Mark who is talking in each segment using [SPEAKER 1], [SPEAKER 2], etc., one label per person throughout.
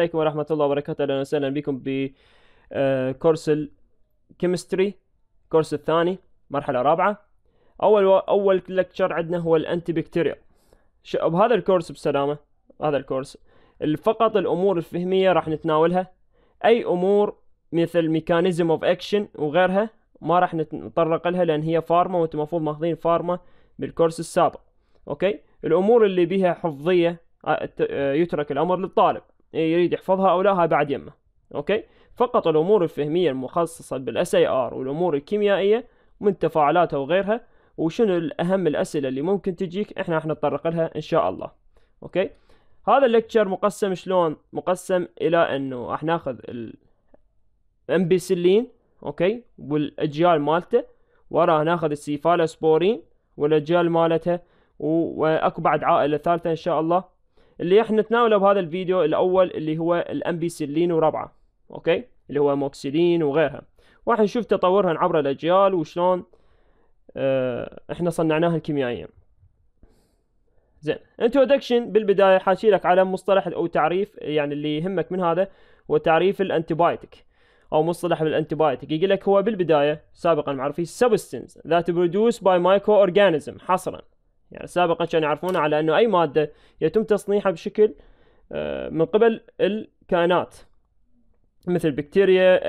[SPEAKER 1] عليكم ورحمة الله وبركاته أهلا وسهلا بكم بكورس آه، الكيمستري الكورس الثاني مرحلة رابعة أول و... أول لكتشر عندنا هو الأنتي بكتيريا ش... بهذا الكورس بسلامة هذا الكورس فقط الأمور الفهمية راح نتناولها أي أمور مثل ميكانيزم اوف اكشن وغيرها ما راح نتطرق لها لأن هي فارما وأنتم المفروض ماخذين فارما بالكورس السابق أوكي الأمور اللي بيها حفظية آه، آه، يترك الأمر للطالب إيه، يريد يحفظها أو لا هاي بعد يمه أوكي فقط الأمور الفهمية المخصصة بالأس اي ار والأمور الكيميائية من تفاعلاتها وغيرها وشنو الأهم الأسئلة اللي ممكن تجيك احنا راح نتطرق لها إن شاء الله أوكي هذا الليكتشر مقسم شلون مقسم إلى أنه راح ناخذ الام بي سيلين أوكي والأجيال مالته وراها ناخذ السيفالوسبورين والأجيال مالتها واكو بعد عائله ثالثه ان شاء الله اللي احنا نتناوله بهذا الفيديو الاول اللي هو الامبيسيلين وربعه اوكي اللي هو موكسيلين وغيرها راح نشوف تطورها عبر الاجيال وشلون آه، احنا صنعناها الكيميائيا زين انترودكشن بالبدايه حاشي لك على مصطلح او تعريف يعني اللي يهمك من هذا هو تعريف الانتيبايتك او مصطلح الانتيبايتك يقول لك هو بالبدايه سابقا معروف سبستنس ذات برودوس باي مايكرو اورجانيزم حصرا يعني سابقا كانوا يعرفون على انه اي ماده يتم تصنيعها بشكل آه، من قبل الكائنات مثل البكتيريا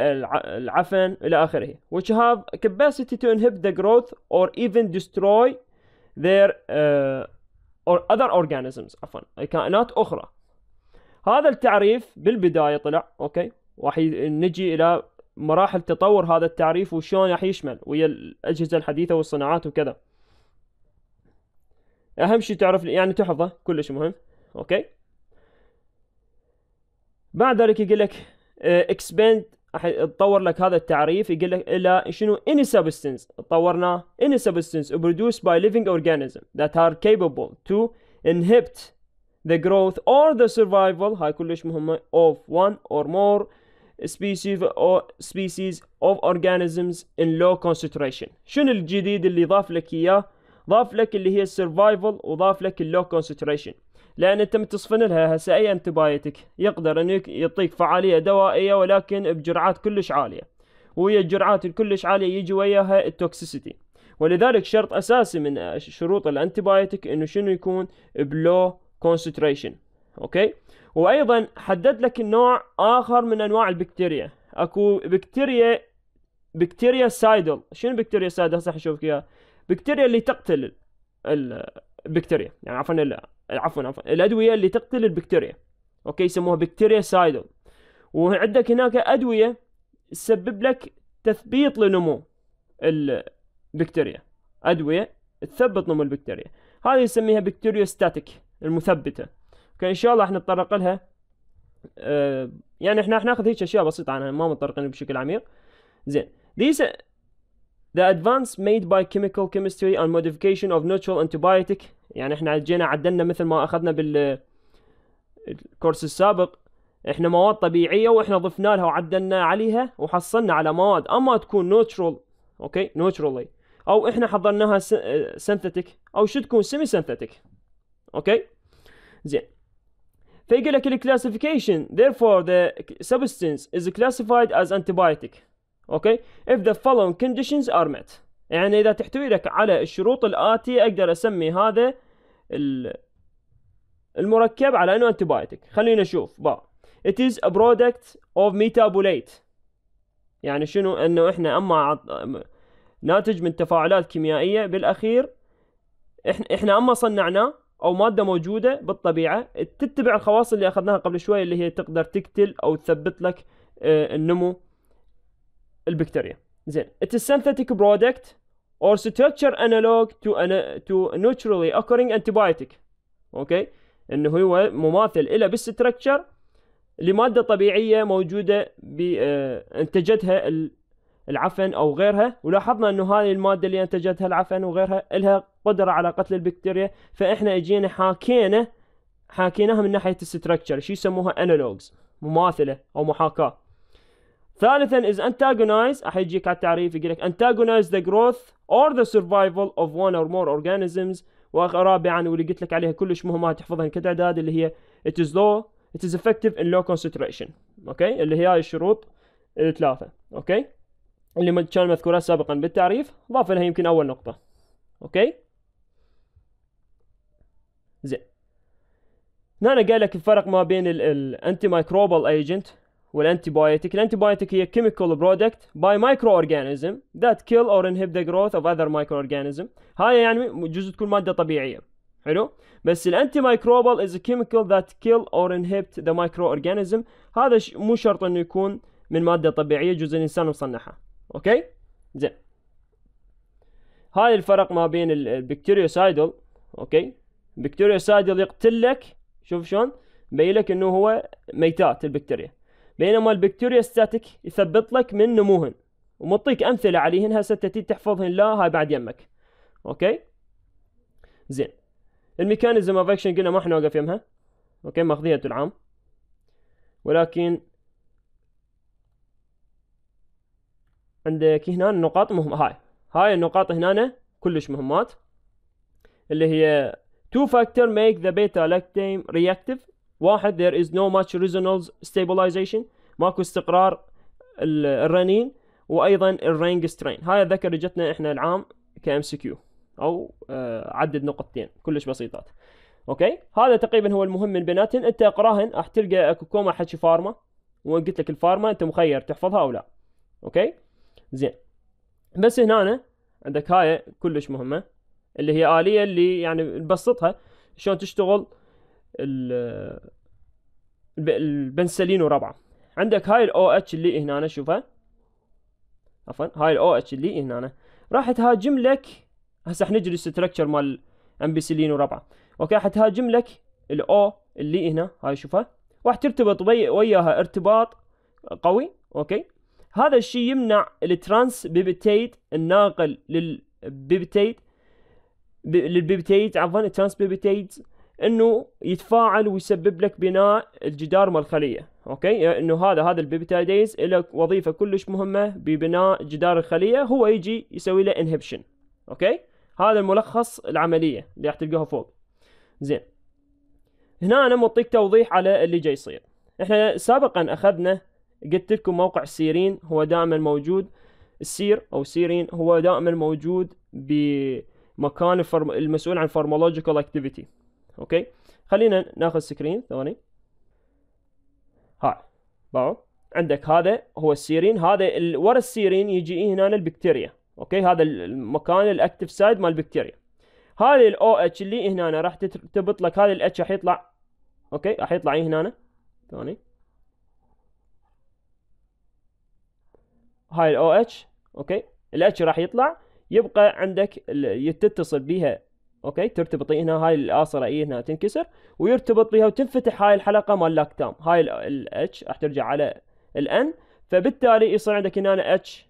[SPEAKER 1] العفن الى اخره which have capacity to inhibit the growth or even destroy their uh, or other organisms عفوا كائنات اخرى هذا التعريف بالبدايه طلع اوكي راح نجي الى مراحل تطور هذا التعريف وشلون راح يشمل ويا الاجهزه الحديثه والصناعات وكذا اهم شيء تعرف يعني تحفظه كلش مهم اوكي بعد ذلك يقول لك اكسباند تطور لك هذا التعريف يقول لك الى شنو any substance طورناه any substance produced by living اورجانيزم that are capable to inhibit the growth or the survival هاي كلش مهمة of one or more species or species of organisms in low concentration شنو الجديد اللي ضاف لك اياه ضاف لك اللي هي السرفايفل وضاف لك اللو كونسنتريشن لان انت متصفن لها هسه اي انتبايتك يقدر انه يعطيك فعاليه دوائيه ولكن بجرعات كلش عاليه وهي الجرعات الكلش عاليه يجي وياها التوكسيسيتي ولذلك شرط اساسي من شروط الانتبايتك انه شنو يكون بلو كونسنتريشن اوكي وايضا حدد لك النوع اخر من انواع البكتيريا اكو بكتيريا بكتيريا سايدل شنو بكتيريا سايدل هسه اشوفك اياها بكتيريا اللي تقتل البكتيريا يعني عفوا عفوا عفوا الادويه اللي تقتل البكتيريا اوكي يسموها بكتيريا سايدل وعندك هناك ادويه تسبب لك تثبيط لنمو البكتيريا ادويه تثبط نمو البكتيريا هذه نسميها بكتيريا ستاتيك المثبته اوكي ان شاء الله احنا نتطرق لها آه، يعني احنا ناخذ هيك اشياء بسيطه عنها ما متطرقين بشكل عميق زين The advance made by chemical chemistry and modification of natural antibiotic يعني احنا جينا عدلنا مثل ما اخذنا بال الكورس السابق احنا مواد طبيعية واحنا ضفنا لها وعدلنا عليها وحصلنا على مواد اما تكون نوترال اوكي نوترالي او احنا حضرناها سينثيتيك او شو تكون سيمي سينثيتيك اوكي زين فيقول لك الكلاسيفيكيشن therefore the substance is classified as antibiotic اوكي if the following conditions are met يعني اذا تحتوي لك على الشروط الاتي اقدر اسمي هذا المركب على انه انتبايتك خلينا نشوف با it is a product of metabolite يعني شنو انه احنا اما ناتج من تفاعلات كيميائيه بالاخير احنا احنا اما صنعناه او ماده موجوده بالطبيعه تتبع الخواص اللي اخذناها قبل شوي اللي هي تقدر تقتل او تثبت لك آه، النمو البكتيريا زين it is synthetic product or structure analog to an to naturally occurring antibiotic اوكي انه هو مماثل له بالستركتشر لماده طبيعيه موجوده آه، انتجتها العفن او غيرها ولاحظنا انه هذه الماده اللي انتجتها العفن وغيرها لها قدره على قتل البكتيريا فاحنا اجينا حاكينا حاكيناها من ناحيه الستركتشر شو يسموها انالوجز مماثله او محاكاه ثالثا is antagonize راح يجيك على التعريف يقول لك antagonize the growth or the survival of one or more organisms ورابعا واللي قلت لك عليها كلش مهمه تحفظها كتعداد اللي هي it is low it is effective in low concentration اوكي اللي هي هاي الشروط الثلاثه اوكي اللي كان مذكوره سابقا بالتعريف ضاف لها يمكن اول نقطه اوكي زين هنا قال لك الفرق ما بين الانتي مايكروبال ايجنت والانتيبايوتيك الانتيبايوتيك هي chemical product by microorganism that kill or inhibit the growth of other microorganism هاي يعني جزء تكون ماده طبيعيه حلو بس الانتي مايكروبال از كيميكال ذات كيل اور انهبت ذا مايكرو اورجانيزم هذا ش... مو شرط انه يكون من ماده طبيعيه جزء الانسان مصنعها اوكي زين هاي الفرق ما بين البكتيريوسايدل اوكي البكتيريوسايدل يقتل لك شوف شلون بين لك انه هو ميتات البكتيريا بينما البكتيريا ستاتيك يثبط لك من نموهن ومطيك امثله عليهن هسه تتي تحفظهن لا هاي بعد يمك اوكي زين الميكانيزم اوف اكشن قلنا ما حنوقف يمها اوكي ماخذيها طول العام ولكن عندك هنا النقاط مهمة هاي هاي النقاط هنا كلش مهمات اللي هي two factor make the beta lactam reactive واحد there is no much regional stabilization ماكو استقرار الرنين وايضا الرينج سترين هاي الذكر اجتنا احنا العام كام سي كيو او آه، عدد نقطتين كلش بسيطات اوكي هذا تقريبا هو المهم من بيناتهم انت اقراهن راح تلقى اكو كوما حكي فارما وين قلت لك الفارما انت مخير تحفظها او لا اوكي زين بس هنا عندك هاي كلش مهمه اللي هي اليه اللي يعني نبسطها شلون تشتغل البنسلين وربعه عندك هاي الاو اتش اللي هنا شوفها عفوا هاي الاو اتش اللي هنا راح تهاجم لك هسه حنجي للستركتشر مال امبسلين وربعه اوكي راح تهاجم لك الاو اللي هنا هاي شوفها راح ترتبط وياها ارتباط قوي اوكي هذا الشيء يمنع الترانس بيبتيد الناقل للبيبتيد للبيبتيد عفوا الترانس بيبتيت انه يتفاعل ويسبب لك بناء الجدار مال الخليه اوكي يعني انه هذا هذا البيبتايديز له وظيفه كلش مهمه ببناء جدار الخليه هو يجي يسوي له انهبشن اوكي هذا الملخص العمليه اللي راح تلقاها فوق زين هنا انا معطيك توضيح على اللي جاي يصير احنا سابقا اخذنا قلت لكم موقع السيرين هو دائما موجود السير او سيرين هو دائما موجود بمكان المسؤول عن فارمولوجيكال اكتيفيتي اوكي خلينا ناخذ سكرين ثواني ها باو عندك هذا هو السيرين هذا ورا السيرين يجي هنا البكتيريا اوكي هذا المكان الاكتف سايد مال البكتيريا هذه الاو اتش اللي هنا راح ترتبط لك هذا الاتش راح يطلع اوكي راح يطلع إيه هنا ثواني هاي الاو اتش اوكي الاتش راح يطلع يبقى عندك تتصل بها اوكي ترتبط هنا هاي الاصره اي هنا تنكسر ويرتبط بها وتنفتح هاي الحلقه مال لاكتام هاي الاتش راح ترجع على الان فبالتالي يصير عندك هنا اتش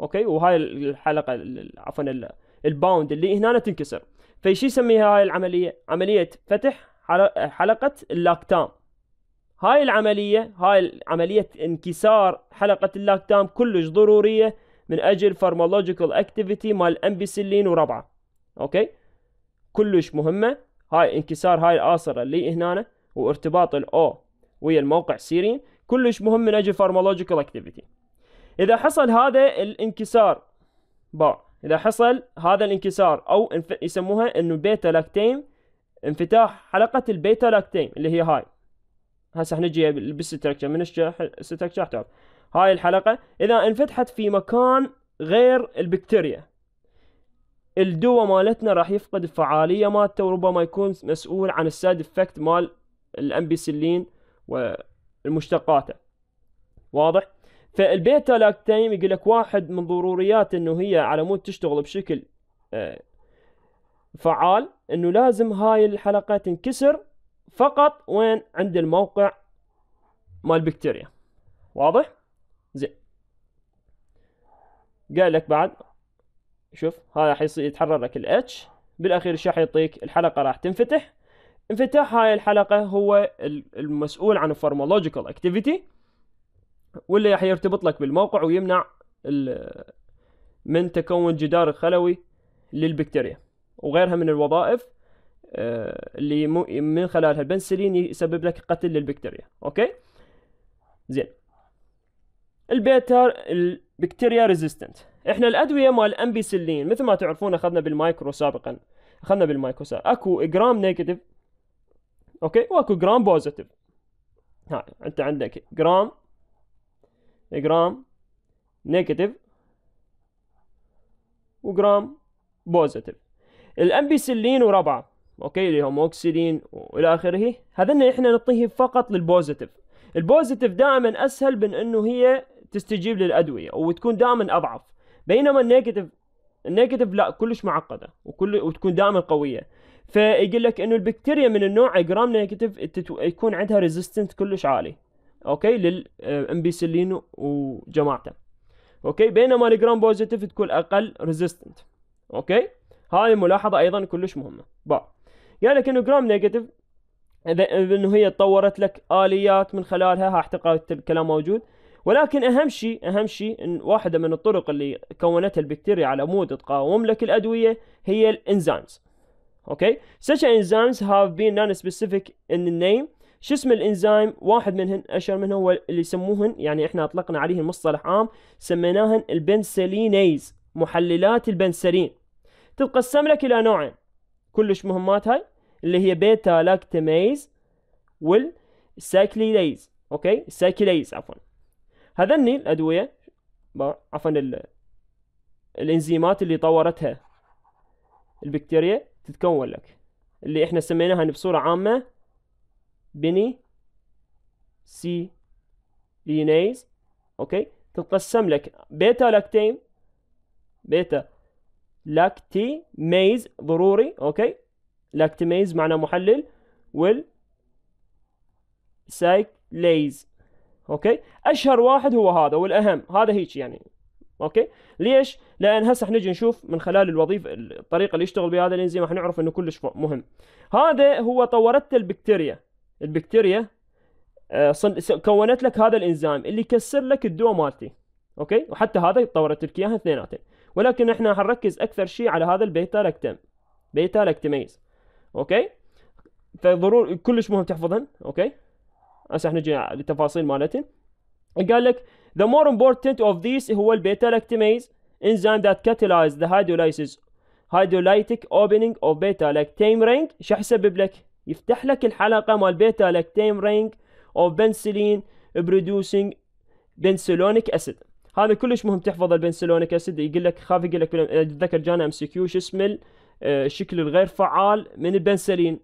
[SPEAKER 1] اوكي وهاي الحلقه عفوا الباوند اللي هنا تنكسر فشي يسميها هاي العمليه عمليه فتح حلقه اللاكتام هاي العمليه هاي عمليه انكسار حلقه اللاكتام كلش ضروريه من اجل فارمولوجيكال اكتيفيتي مال امبيسيلين وربعه اوكي كلش مهمة هاي انكسار هاي الاصره اللي هنا وارتباط الأو ويا الموقع سيرين كلش مهم من أجل فارمولوجيكال اكتيفيتي إذا حصل هذا الانكسار با إذا حصل هذا الانكسار أو انف... يسموها إنه بيتا لاكتين انفتاح حلقة البيتا لاكتين اللي هي هاي هسه نجي بالستركشر من الستركشر هاي الحلقة إذا انفتحت في مكان غير البكتيريا الدواء مالتنا راح يفقد الفعاليه مالته وربما يكون مسؤول عن السايد افكت مال الامبيسلين ومشتقاته واضح فالبيتا لاكتيم يقول لك واحد من ضروريات انه هي على مود تشتغل بشكل آه، فعال انه لازم هاي الحلقه تنكسر فقط وين عند الموقع مال البكتيريا واضح زين قال لك بعد شوف هذا حيصير يتحرر لك الاتش بالاخير ايش راح يعطيك الحلقه راح تنفتح انفتاح هاي الحلقه هو المسؤول عن الفارمولوجيكال اكتيفيتي واللي راح يرتبط لك بالموقع ويمنع من تكون جدار الخلوي للبكتيريا وغيرها من الوظائف آه، اللي من خلالها البنسلين يسبب لك قتل للبكتيريا اوكي زين البيتا البكتيريا ريزيستنت احنا الادويه مال امبيسلين مثل ما تعرفون اخذنا بالمايكرو سابقا اخذنا بالمايكرو سابقا. اكو جرام نيجاتيف اوكي واكو جرام بوزيتيف ها انت عندك جرام جرام نيجاتيف وجرام بوزيتيف الامبيسلين وربعه اوكي اللي هم اوكسيدين والى اخره هذن احنا نعطيه فقط للبوزيتيف البوزيتيف دائما اسهل من انه هي تستجيب للادويه وتكون دائما اضعف بينما النيجاتيف النيجاتيف لا كلش معقده وكل وتكون دائما قويه فيقول لك انه البكتيريا من النوع جرام نيجاتيف يكون عندها ريزيستنت كلش عالي اوكي للامبيسلين آه، وجماعته اوكي بينما الجرام بوزيتيف تكون اقل ريزيستنت اوكي هاي ملاحظه ايضا كلش مهمه با قال لك انه جرام نيجاتيف اذا انه هي طورت لك اليات من خلالها ها الكلام موجود ولكن اهم شيء اهم شيء ان واحده من الطرق اللي كونتها البكتيريا على مود تقاوم لك الادويه هي الانزيمز اوكي such enzymes have been non-specific in the name شو اسم الانزيم واحد منهن اشهر منهم هو اللي يسموهن يعني احنا اطلقنا عليه مصطلح عام سميناهن البنسلينيز محللات البنسلين تتقسم لك الى نوعين كلش مهمات هاي اللي هي بيتا لاكتاميز والسايكليز اوكي سايكليز عفوا هذني الأدوية عفوا الإنزيمات اللي طورتها البكتيريا تتكون لك اللي احنا سميناها بصورة عامة بني سي لينيز اوكي تتقسم لك بيتا لاكتيم بيتا لاكتي ميز ضروري اوكي لاكتيميز معنى محلل وال سايكليز اوكي اشهر واحد هو هذا والاهم هذا هيك يعني اوكي ليش لان هسه نجي نشوف من خلال الوظيفه الطريقه اللي يشتغل بها هذا الانزيم راح نعرف انه كلش مهم هذا هو طورت البكتيريا البكتيريا آه، كونت لك هذا الانزيم اللي يكسر لك الدواء مالتي اوكي وحتى هذا طورت لك اياها اثنيناتهم ولكن احنا حنركز اكثر شيء على هذا البيتا لاكتم بيتا لاكتميز اوكي فضروري كلش مهم تحفظهن اوكي هسه احنا جينا للتفاصيل مالتهم قال لك the more important of these هو البيتا لاكتيميز enzyme that catalyze the hydrolysis hydrolytic opening of beta lactam ring شو حيسبب لك يفتح لك الحلقه مال بيتا لاكتيم رينج of بنسلين producing بنسلونيك اسيد هذا كلش مهم تحفظ البنسلونيك اسيد يقول لك خاف يقول لك اتذكر جانا ام سي كيو شو اسم الشكل آه، الغير فعال من البنسلين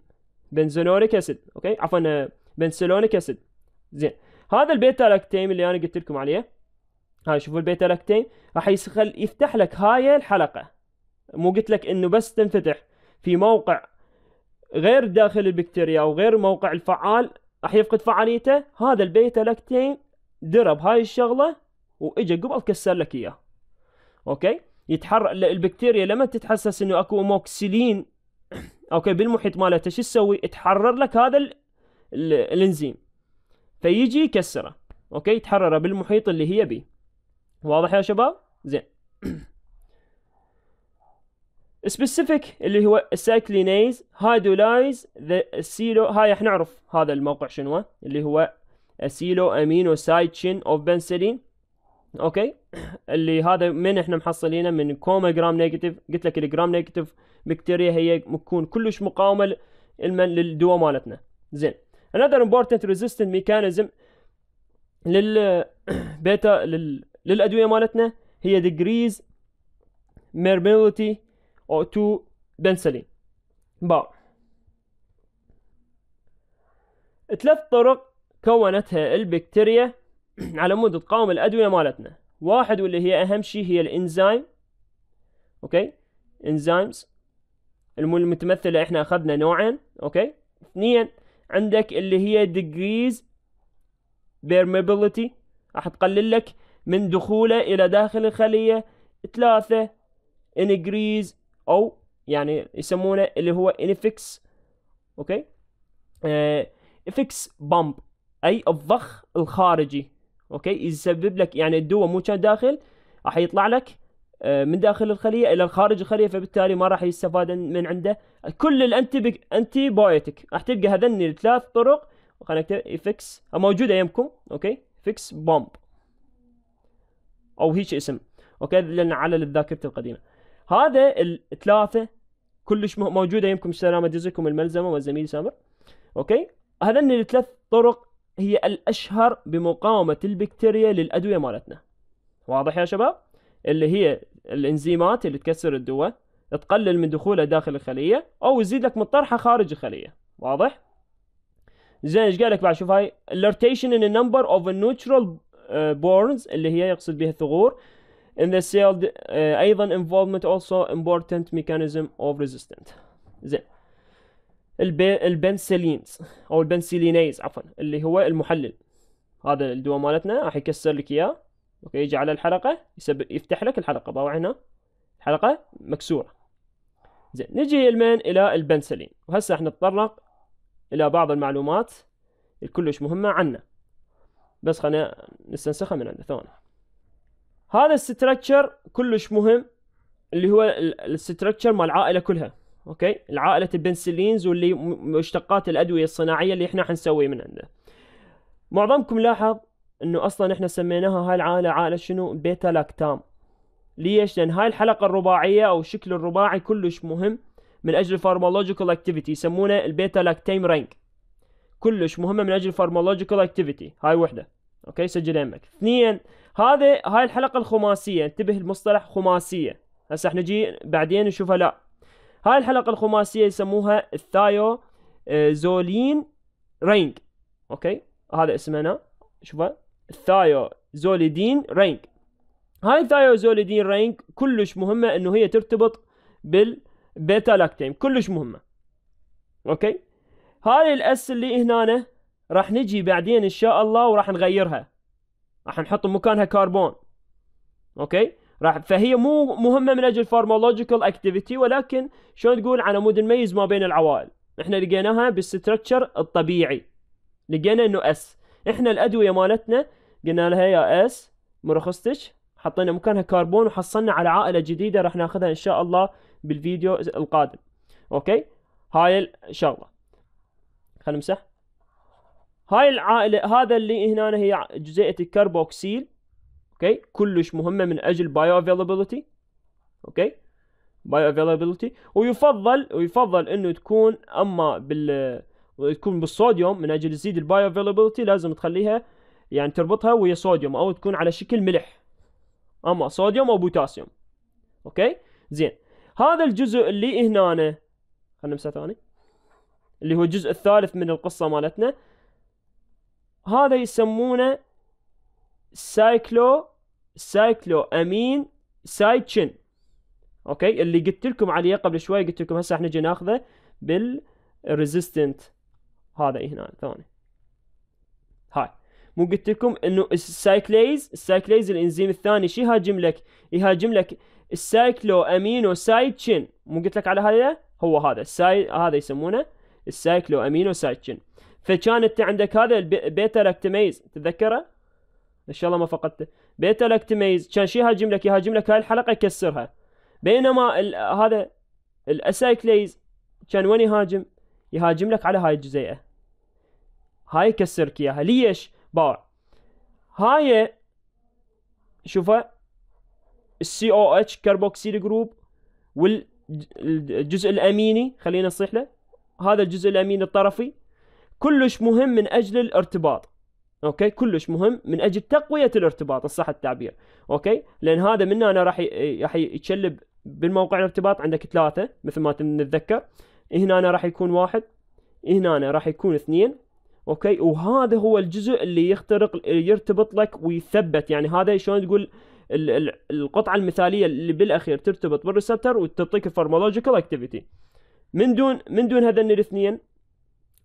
[SPEAKER 1] بنزلونيك اسيد اوكي عفوا آه، بنسلونيك اسيد زين هذا البيتا لاكتيم اللي انا قلت لكم عليه هاي شوفوا البيتا لاكتيم راح يسخل يفتح لك هاي الحلقه مو قلت لك انه بس تنفتح في موقع غير داخل البكتيريا او غير موقع الفعال راح يفقد فعاليته هذا البيتا لاكتيم درب هاي الشغله واجا قبل كسر لك اياه اوكي يتحر البكتيريا لما تتحسس انه اكو اموكسيلين اوكي بالمحيط مالته شو تسوي تحرر لك هذا الانزيم فيجي يكسره اوكي يتحرره بالمحيط اللي هي بيه واضح يا شباب زين سبيسيفيك اللي هو السايكلينيز هايدولايز ذا السيلو هاي احنا نعرف هذا الموقع شنو اللي هو اسيلو امينو سايتشين اوف بنسلين اوكي اللي هذا من احنا محصلينه من كوما جرام نيجاتيف قلت لك الجرام نيجاتيف بكتيريا هي تكون كلش مقاومه للدواء مالتنا زين Another important resistant mechanism لل بيتا لل... للأدوية مالتنا هي degrees permeability to penicillin. با ثلاث طرق كونتها البكتيريا على مود تقاوم الأدوية مالتنا واحد واللي هي أهم شيء هي الإنزيم أوكي إنزيمز المتمثلة إحنا أخذنا نوعين أوكي اثنين عندك اللي هي degrees permeability راح تقلل لك من دخوله الى داخل الخليه ثلاثه انجريز او يعني يسمونه اللي هو انفكس اوكي افكس آه، بامب اي الضخ الخارجي اوكي يسبب لك يعني الدواء مو كان داخل راح يطلع لك آه، من داخل الخليه الى خارج الخليه فبالتالي ما راح يستفاد من عنده كل الانتي انتي بايوتيك راح تلقى هذني الثلاث طرق خلينا نكتب افكس موجوده يمكم اوكي فيكس بومب او هيك اسم اوكي لان على الذاكره القديمه هذا الثلاثه كلش موجوده يمكم سلام جزكم الملزمه والزميل سامر اوكي هذني الثلاث طرق هي الاشهر بمقاومه البكتيريا للادويه مالتنا واضح يا شباب اللي هي الانزيمات اللي تكسر الدواء تقلل من دخوله داخل الخليه او يزيد لك من طرحه خارج الخليه واضح زين ايش قال لك بعد شوف هاي الارتيشن ان نمبر اوف النيوترال بورنز اللي هي يقصد بها الثغور in the سيل آه، ايضا involvement also important mechanism of resistance زين البنسلينز او البنسلينيز عفوا اللي هو المحلل هذا الدواء مالتنا راح يكسر لك اياه اوكي يجي على الحلقه يسب... يفتح لك الحلقه باوع هنا الحلقه مكسوره زين نجي المين الى البنسلين وهسه احنا نتطرق الى بعض المعلومات الكلش مهمه عنا بس خلينا نستنسخها من عنده ثواني هذا الستركتشر كلش مهم اللي هو الستركتشر مال العائله كلها اوكي العائله البنسلينز واللي مشتقات الادويه الصناعيه اللي احنا حنسوي من عنده معظمكم لاحظ انه اصلا احنا سميناها هاي العاله عاله شنو بيتا لاكتام ليش لان هاي الحلقه الرباعيه او الشكل الرباعي كلش مهم من اجل الفارمولوجيكال اكتيفيتي يسمونه البيتا لاكتيم رينج كلش مهمه من اجل الفارمولوجيكال اكتيفيتي هاي وحده اوكي سجل امك اثنين هذا هاي الحلقه الخماسيه انتبه المصطلح خماسيه هسه احنا جي بعدين نشوفها لا هاي الحلقه الخماسيه يسموها الثايو زولين رينج اوكي هذا اسمنا شوفها الثايوزوليدين رينج هاي الثايوزوليدين رينج كلش مهمة انه هي ترتبط بالبيتا لاكتين كلش مهمة اوكي هاي الاس اللي هنا راح نجي بعدين ان شاء الله وراح نغيرها راح نحط مكانها كربون اوكي راح فهي مو مهمه من اجل فارمولوجيكال اكتيفيتي ولكن شلون تقول على مود نميز ما بين العوائل احنا لقيناها بالستركتشر الطبيعي لقينا انه اس احنا الادويه مالتنا قلنا لها يا اس مرخصتش حطينا مكانها كربون وحصلنا على عائله جديده راح ناخذها ان شاء الله بالفيديو القادم اوكي هاي الشغله خلينا نمسح هاي العائله هذا اللي هنا هي جزيئه الكربوكسيل اوكي كلش مهمه من اجل بايو افيلابيلتي اوكي بايو افيلابيلتي ويفضل ويفضل انه تكون اما بال تكون بالصوديوم من اجل تزيد البايو افيلابيلتي لازم تخليها يعني تربطها ويا صوديوم او تكون على شكل ملح اما صوديوم او بوتاسيوم اوكي زين هذا الجزء اللي هنا خلنا نمسح ثاني اللي هو الجزء الثالث من القصه مالتنا هذا يسمونه سايكلو سايكلو امين سايتشن اوكي اللي قلت لكم عليه قبل شوي قلت لكم هسه احنا نجي ناخذه بالريزيستنت هذا هنا ثاني هاي مو قلت لكم انه السايكليز السايكليز الانزيم الثاني شو يهاجم لك؟ يهاجم لك السايكلو امينو سايتشن مو قلت لك على هذا؟ هو هذا الساي هذا يسمونه السايكلو امينو سايتشن فكان انت عندك هذا البيتا لاكتميز تتذكره؟ ان شاء الله ما فقدته بيتا لاكتميز كان شو يهاجم لك؟ يهاجم لك هاي الحلقه يكسرها بينما هذا الاسايكليز كان وين يهاجم؟ يهاجم لك على هاي الجزيئه هاي يكسرك اياها ليش؟ باور هاي شوفها السي او اتش كربوكسيل جروب والجزء الاميني خلينا نصيح له هذا الجزء الاميني الطرفي كلش مهم من اجل الارتباط اوكي كلش مهم من اجل تقويه الارتباط ان صح التعبير اوكي لان هذا من انا راح راح يتشلب بالموقع الارتباط عندك ثلاثه مثل ما نتذكر هنا أنا راح يكون واحد هنا أنا راح يكون اثنين اوكي وهذا هو الجزء اللي يخترق يرتبط لك ويثبت يعني هذا شلون تقول القطعه المثاليه اللي بالاخير ترتبط بالريسبتر وتعطيك الفارمولوجيكال اكتيفيتي من دون من دون هذين الاثنين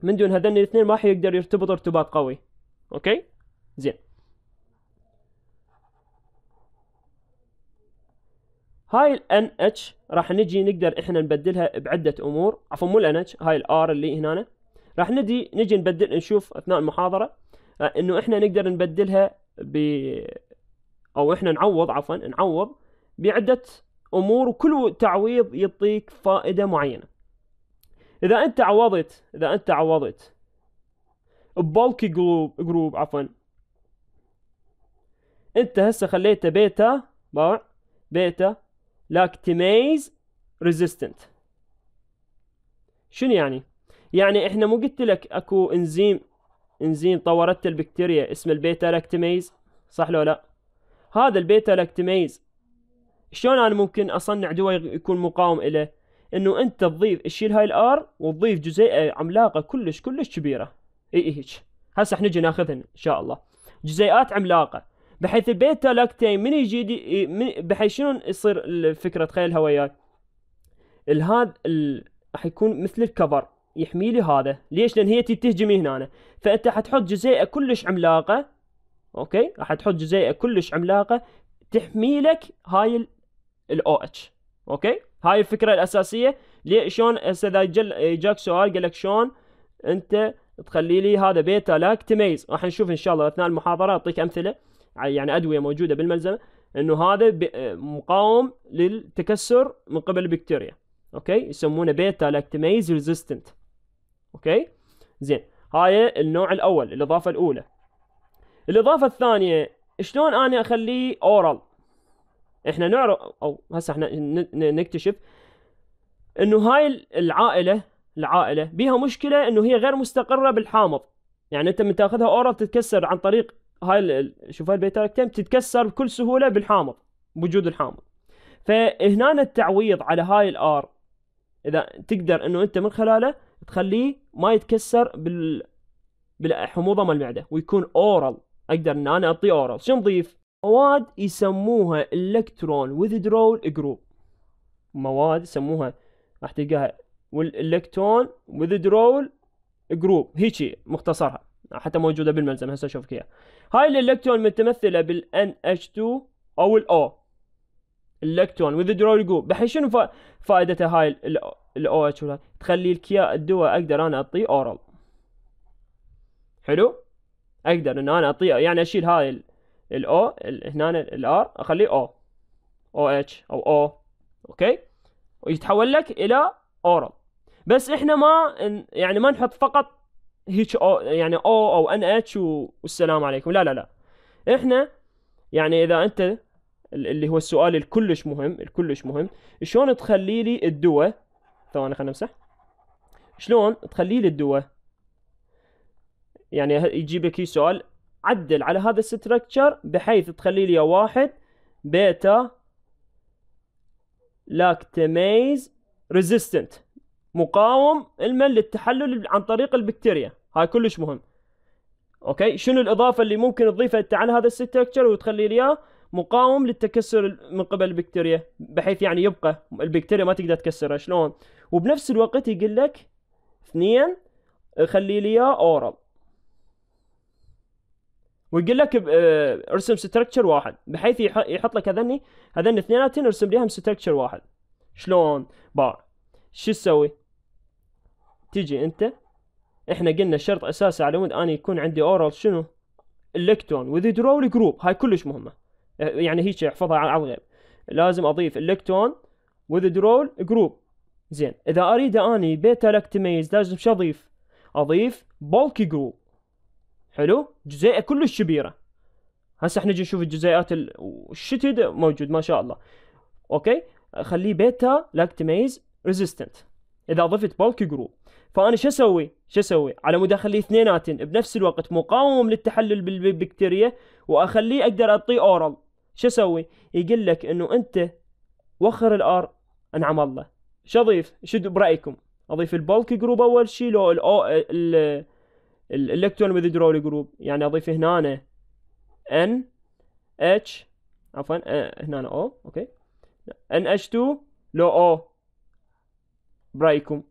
[SPEAKER 1] من دون هذين الاثنين ما حيقدر يرتبط ارتباط قوي اوكي زين هاي ال اتش راح نجي نقدر احنا نبدلها بعده امور عفوا مو ال اتش هاي الار اللي هنا راح نجي نجي نبدل نشوف اثناء المحاضره آه، انه احنا نقدر نبدلها ب او احنا نعوض عفوا نعوض بعده امور وكل تعويض يعطيك فائده معينه اذا انت عوضت اذا انت عوضت ببولك جروب جروب عفوا انت هسه خليته بيتا باع بيتا لاكتيميز ريزيستنت شنو يعني يعني احنا مو قلت لك اكو انزيم انزيم طورته البكتيريا اسمه البيتا لاكتميز صح لو لا هذا البيتا لاكتميز شلون انا ممكن اصنع دواء يكون مقاوم له انه انت تضيف تشيل هاي الار وتضيف جزيئه عملاقه كلش كلش كبيره اي هيك هسه احنا نجي ناخذهن ان شاء الله جزيئات عملاقه بحيث البيتا لاكتين من يجي دي بحيث شنو يصير الفكره تخيلها وياي الهاد راح يكون مثل الكفر يحمي لي هذا ليش لان هي تهجمي هنا فانت حتحط جزيئه كلش عملاقه اوكي راح تحط جزيئه كلش عملاقه تحمي لك هاي الاو اتش اوكي هاي الفكره الاساسيه ليش شلون هسه اذا جاك سؤال قال لك شلون انت تخلي لي هذا بيتا لاك تميز راح نشوف ان شاء الله اثناء المحاضره اعطيك امثله يعني ادويه موجوده بالملزمه انه هذا مقاوم للتكسر من قبل البكتيريا اوكي يسمونه بيتا لاكتميز ريزيستنت اوكي زين هاي النوع الاول الاضافه الاولى الاضافه الثانيه شلون انا اخليه اورال احنا نعرف او هسه احنا نكتشف انه هاي العائله العائله بيها مشكله انه هي غير مستقره بالحامض يعني انت من تاخذها اورال تتكسر عن طريق هاي شوف هاي البيتاكتام تتكسر بكل سهوله بالحامض بوجود الحامض فهنا التعويض على هاي الار اذا تقدر انه انت من خلاله تخليه ما يتكسر بال بالحموضه مال المعده ويكون اورال اقدر ان انا اعطيه اورال شو نضيف مواد يسموها الكترون ويذدرول جروب مواد يسموها راح تلقاها والالكترون ويذدرول جروب هيجي مختصرها حتى موجوده بالملزم هسه اشوفك اياها هاي الالكترون متمثله بالان اتش 2 او الاو الالكترون وذدرو الجروب بحيث شنو فا... فائدته هاي الاو اتش تخلي الكيا الدواء اقدر انا اعطيه اورال حلو اقدر ان انا اعطيه يعني اشيل هاي الاو هنا الار اخليه او او اتش او او اوكي ويتحول لك الى اورال بس احنا ما يعني ما نحط فقط هيك يعني او يعني او او ان اتش والسلام عليكم لا لا لا احنا يعني اذا انت اللي هو السؤال الكلش مهم الكلش مهم شلون تخلي لي الدواء ثواني خلينا نمسح شلون تخلي لي الدواء يعني يجيب لك سؤال عدل على هذا الستركتشر بحيث تخلي لي واحد بيتا لاكتميز ريزيستنت مقاوم المن للتحلل عن طريق البكتيريا هاي كلش مهم اوكي شنو الاضافه اللي ممكن تضيفها انت على هذا الستركتشر وتخلي لي اياه مقاوم للتكسر من قبل البكتيريا بحيث يعني يبقى البكتيريا ما تقدر تكسره شلون وبنفس الوقت يقول لك اثنين خلي لي اياه اورال ويقول لك آه، ارسم ستركتشر واحد بحيث يحط لك هذني هذني اثنيناتين ارسم ليهم ستركتشر واحد شلون بار شو تسوي تجي انت احنا قلنا شرط اساسي على مود اني يكون عندي اورال شنو الكترون وذي درول جروب هاي كلش مهمه يعني هيك احفظها على الغيب لازم اضيف الكترون withdrawal جروب زين اذا اريد اني بيتا لاكتميز لازم شو اضيف؟ اضيف بولكي جروب حلو جزيئه كلش كبيره هسه احنا نجي نشوف الجزيئات الشتد موجود ما شاء الله اوكي خليه بيتا لاكتميز ريزيستنت اذا ضفت بولكي جروب فانا شو اسوي؟ شو اسوي؟ على مود اخليه اثنيناتن بنفس الوقت مقاوم للتحلل بالبكتيريا واخليه اقدر اعطيه اورال شو اسوي؟ يقول لك انه انت وخر الار انعم الله شو اضيف؟ شو برايكم؟ اضيف البولك جروب اول شيء لو الاو الالكترون ويذدرول جروب يعني اضيف هنا أنا ان اتش عفوا هنا او اوكي ان اتش 2 لو او برايكم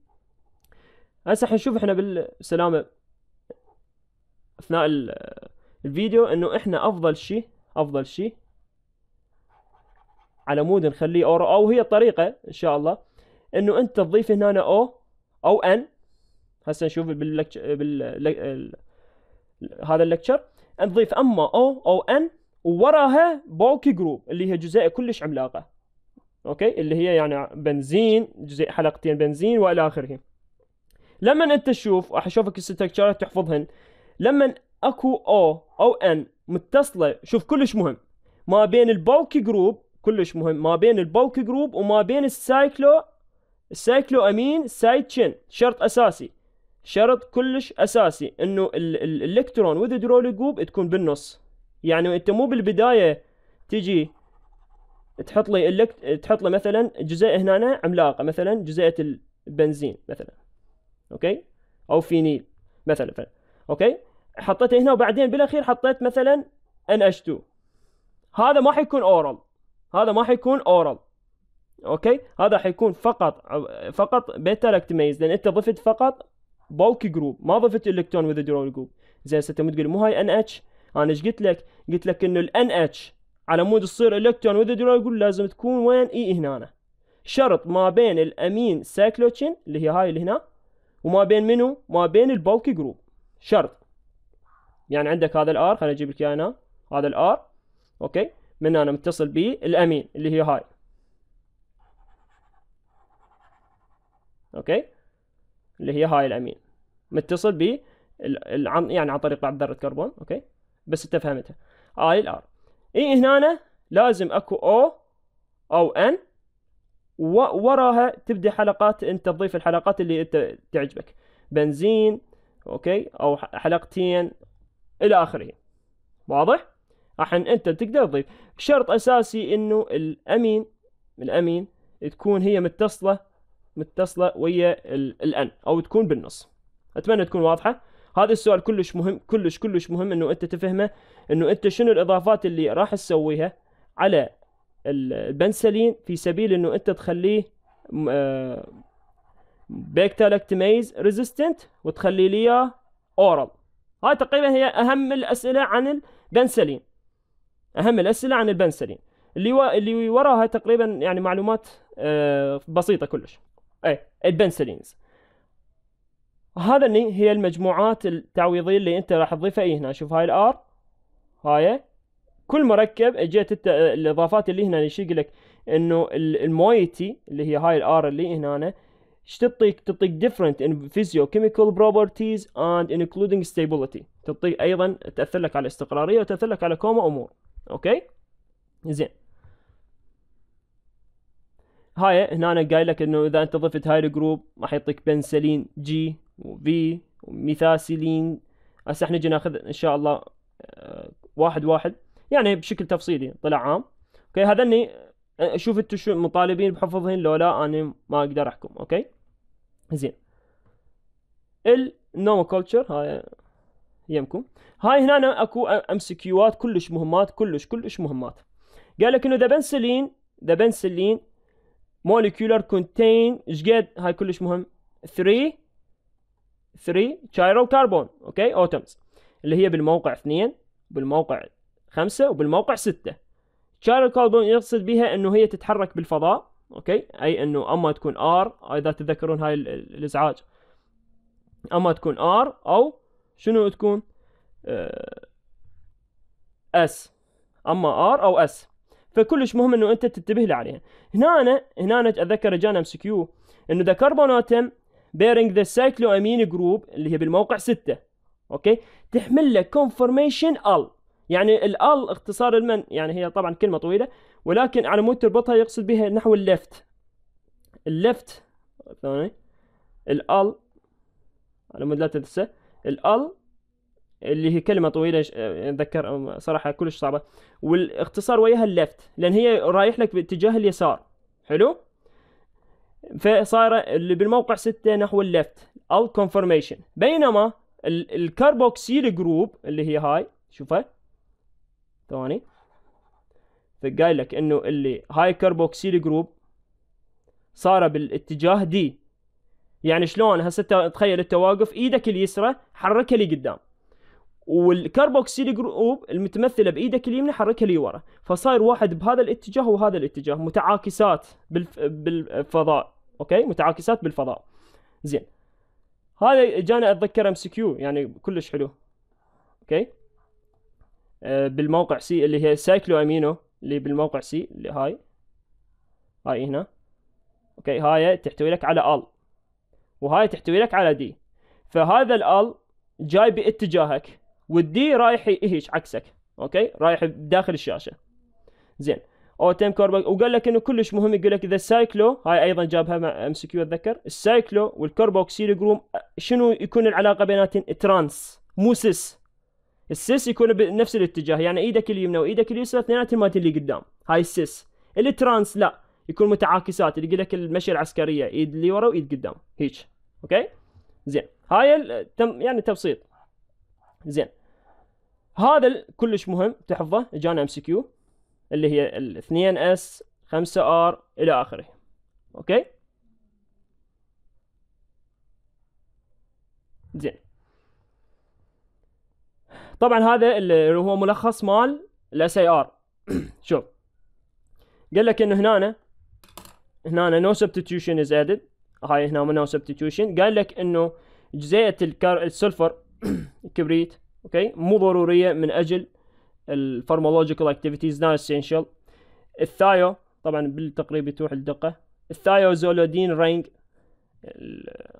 [SPEAKER 1] هسه حنشوف احنا بالسلامه اثناء الفيديو انه احنا افضل شيء افضل شيء على مود نخليه اور او هي الطريقه ان شاء الله انه انت تضيف هنا او او ان هسه نشوف بال هذا اللكتشر نضيف اما او او ان ووراها بوكي جروب اللي هي جزيئه كلش عملاقه اوكي اللي هي يعني بنزين جزيء حلقتين بنزين والى اخره لما انت تشوف راح اشوفك الستكشرات تحفظهن لما اكو او او ان متصله شوف كلش مهم ما بين البولك جروب كلش مهم ما بين البولك جروب وما بين السايكلو السايكلو امين سايتشن شرط اساسي شرط كلش اساسي انه الالكترون وذ درول جروب تكون بالنص يعني انت مو بالبدايه تجي تحط لي تحط لي مثلا جزيء هنا عملاقه مثلا جزيئه البنزين مثلا اوكي او فينيل مثلا ف... اوكي حطيته هنا وبعدين بالاخير حطيت مثلا NH2 هذا ما حيكون اورال هذا ما حيكون اورال اوكي هذا حيكون فقط فقط بيتا لاكتميز لان انت ضفت فقط بولك جروب ما ضفت الكترون وذ جروب زين هسه انت مو تقول مو هاي ان اتش انا ايش قلت لك؟ قلت لك انه الان اتش على مود تصير الكترون وذ جروب لازم تكون وين اي هنا شرط ما بين الامين سايكلوتشن اللي هي هاي اللي هنا وما بين منو؟ ما بين البولكي جروب شرط يعني عندك هذا الار خليني اجيب لك اياه هنا هذا الار اوكي من هنا متصل بالامين اللي هي هاي اوكي اللي هي هاي الامين متصل ب العن يعني عن طريق بعض ذره كربون اوكي بس انت فهمتها هاي الار اي هنا لازم اكو او او ان ووراها تبدا حلقات انت تضيف الحلقات اللي انت تعجبك بنزين اوكي او حلقتين الى اخره واضح الحين انت تقدر تضيف شرط اساسي انه الامين الامين تكون هي متصله متصله ويا الان او تكون بالنص اتمنى تكون واضحه هذا السؤال كلش مهم كلش كلش مهم انه انت تفهمه انه انت شنو الاضافات اللي راح تسويها على البنسلين في سبيل انه انت تخليه بيكتالكتميز آه، ريزيستنت وتخلي لي اورال هاي تقريبا هي اهم الاسئله عن البنسلين اهم الاسئله عن البنسلين اللي و... اللي وراها تقريبا يعني معلومات آه، بسيطه كلش اي البنسلينز هذا هي المجموعات التعويضيه اللي انت راح تضيفها اي هنا شوف هاي الار هاي كل مركب اجيت الت... آه، الاضافات اللي هنا ايش لك انه المويتي اللي هي هاي الار اللي هنا ايش تعطيك تعطيك different in physiochemical properties and including stability تعطيك ايضا تاثر لك على الاستقراريه وتاثر لك على كوما امور اوكي زين هاي هنا انا قايل لك انه اذا انت ضفت هاي الجروب راح يعطيك بنسلين جي وفي وميثاسيلين هسه احنا نجي ناخذ ان شاء الله آه، واحد واحد يعني بشكل تفصيلي طلع عام اوكي هذني شوف انتم شو مطالبين بحفظهن لو لا انا ما اقدر احكم اوكي زين كلتشر هاي يمكم هاي هنا اكو ام سي كيوات كلش مهمات كلش كلش مهمات قال لك انه ذا بنسلين ذا بنسلين موليكيولر كونتين شقد هاي كلش مهم 3 3 تشايرو كربون اوكي اوتمز اللي هي بالموقع 2 بالموقع خمسة وبالموقع ستة شارل كولبون يقصد بها انه هي تتحرك بالفضاء اوكي اي انه اما تكون ار اذا تتذكرون هاي الازعاج اما تكون ار او شنو تكون اس آه، اما ار او اس فكلش مهم انه انت تنتبه له عليها هنا أنا هنا أنا اتذكر اجانا ام كيو انه ذا اتم بيرنج ذا سايكلو امين جروب اللي هي بالموقع 6 اوكي تحمل لك كونفرميشن ال يعني الال اختصار المن يعني هي طبعا كلمه طويله ولكن على مود تربطها يقصد بها نحو اللفت اللفت ثاني الال على مود لا تنسى الال اللي هي كلمه طويله اتذكر آه، صراحه كلش صعبه والاختصار وياها اللفت لان هي رايح لك باتجاه اليسار حلو فصايرة اللي بالموقع ستة نحو اللفت ال كونفرميشن بينما الكربوكسيل جروب اللي هي هاي شوفها ثواني فقايل لك انه اللي هاي كربوكسيل جروب صار بالاتجاه دي يعني شلون هسه تخيل انت واقف ايدك اليسرى حركها لي قدام والكربوكسيل جروب المتمثله بايدك اليمنى حركها لي ورا فصاير واحد بهذا الاتجاه وهذا الاتجاه متعاكسات بالف... بالفضاء اوكي متعاكسات بالفضاء زين هذا جانا اتذكر ام سي كيو يعني كلش حلو اوكي آه، بالموقع سي اللي هي سايكلو امينو اللي بالموقع سي اللي هاي هاي هنا اوكي هاي تحتوي لك على ال وهاي تحتوي لك على دي فهذا الال جاي باتجاهك والدي رايح هيش عكسك اوكي رايح داخل الشاشه زين او تيم كوربك وقال لك انه كلش مهم يقول لك اذا السايكلو هاي ايضا جابها مع ام سي كيو اتذكر السايكلو والكربوكسيل جروب شنو يكون العلاقه بيناتهم ترانس مو سيس السيس يكون بنفس الاتجاه يعني ايدك اليمنى وايدك اليسرى اثنيناتهم مالت اللي قدام هاي السيس الترانس لا يكون متعاكسات اللي لك المشيه العسكريه ايد اللي ورا وايد قدام هيك اوكي زين هاي تم يعني تبسيط زين هذا كلش مهم تحفظه جانا ام سي كيو اللي هي ال 2 اس 5 ار الى اخره اوكي زين طبعا هذا اللي هو ملخص مال الاس اي ار شوف قال لك انه هنا هنا نو سبتيتيوشن از ادد هاي هنا نو سبتيتيوشن قال لك انه جزيئه الكار السلفر الكبريت اوكي مو ضروريه من اجل الفارمولوجيكال اكتيفيتيز نا اسينشال الثايو طبعا بالتقريب تروح الدقه الثايوزولودين رينج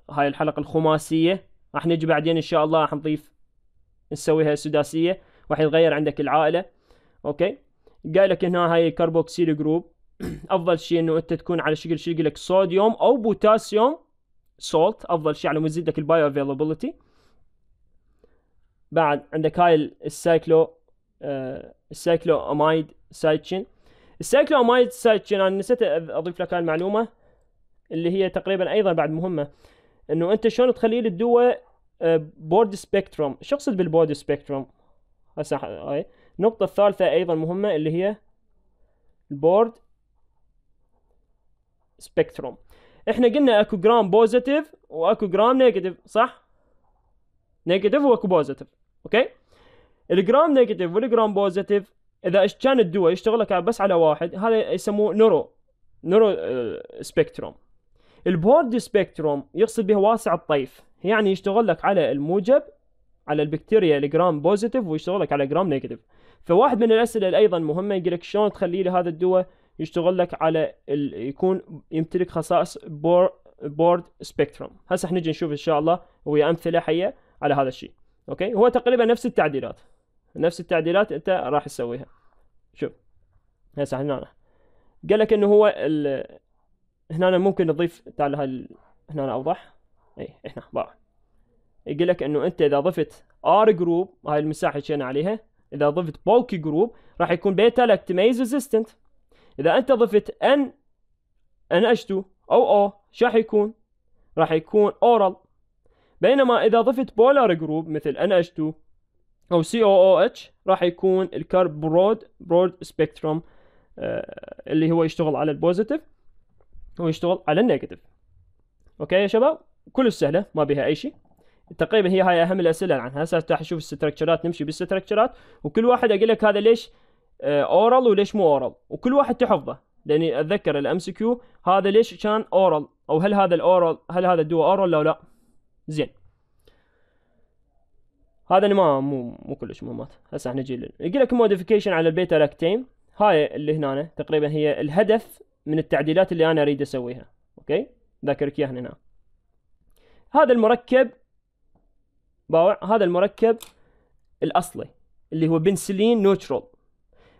[SPEAKER 1] هاي الحلقه الخماسيه راح نجي بعدين ان شاء الله راح نضيف نسويها سداسيه راح يتغير عندك العائله اوكي قال لك هنا هاي الكربوكسيل جروب افضل شيء انه انت تكون على شكل شيء لك صوديوم او بوتاسيوم سولت افضل شيء على ما يزيد لك البايو افيلابيلتي بعد عندك هاي السايكلو السايكلو امايد سايتشن السايكلو امايد سايتشن انا نسيت اضيف لك هاي المعلومه اللي هي تقريبا ايضا بعد مهمه انه انت شلون تخليه الدواء بورد سبيكتروم شو اقصد بالبورد سبيكتروم هسه هاي النقطة الثالثة أيضا مهمة اللي هي البورد سبيكتروم احنا قلنا اكو جرام بوزيتيف واكو جرام نيجاتيف صح؟ نيجاتيف واكو بوزيتيف اوكي؟ الجرام نيجاتيف والجرام بوزيتيف اذا كان الدواء يشتغل لك بس على واحد هذا يسموه نورو نورو آه، سبيكتروم البورد سبيكتروم يقصد به واسع الطيف يعني يشتغل لك على الموجب على البكتيريا الجرام بوزيتيف ويشتغل لك على جرام نيجاتيف فواحد من الاسئله اللي ايضا مهمه يقول لك شلون تخلي لي هذا الدواء يشتغل لك على ال... يكون يمتلك خصائص بور بورد سبيكتروم هسه احنا نجي نشوف ان شاء الله ويا امثله حيه على هذا الشيء اوكي هو تقريبا نفس التعديلات نفس التعديلات انت راح تسويها شوف هسه هنا قال لك انه هو ال... هنا ممكن نضيف تعال هال هنا اوضح اي هنا باع يقول لك انه انت اذا ضفت ار جروب هاي المساحه اللي عليها اذا ضفت بولك جروب راح يكون بيتا لاكتميز ريزيستنت اذا انت ضفت ان ان اتش 2 او او شو راح يكون؟ راح يكون اورال بينما اذا ضفت بولار جروب مثل ان اتش 2 او سي او او اتش راح يكون الكرب برود برود سبيكتروم اللي هو يشتغل على البوزيتيف ويشتغل على النيجاتيف اوكي يا شباب كل سهله ما بيها اي شيء تقريبا هي هاي اهم الاسئله عنها هسه راح اشوف الستركتشرات نمشي بالستركتشرات وكل واحد اقول لك هذا ليش اورال آه، وليش مو اورال وكل واحد تحفظه لاني اتذكر الام سي كيو هذا ليش كان اورال او هل هذا الاورال هل هذا الدواء اورال لو لا زين هذا ما مو مو كلش مهمات هسه احنا نجي يقول لك موديفيكيشن على البيتا لاكتين هاي اللي هنا تقريبا هي الهدف من التعديلات اللي انا اريد اسويها اوكي ذاكرك اياها هنا هذا المركب باوع هذا المركب الاصلي اللي هو بنسلين نوترال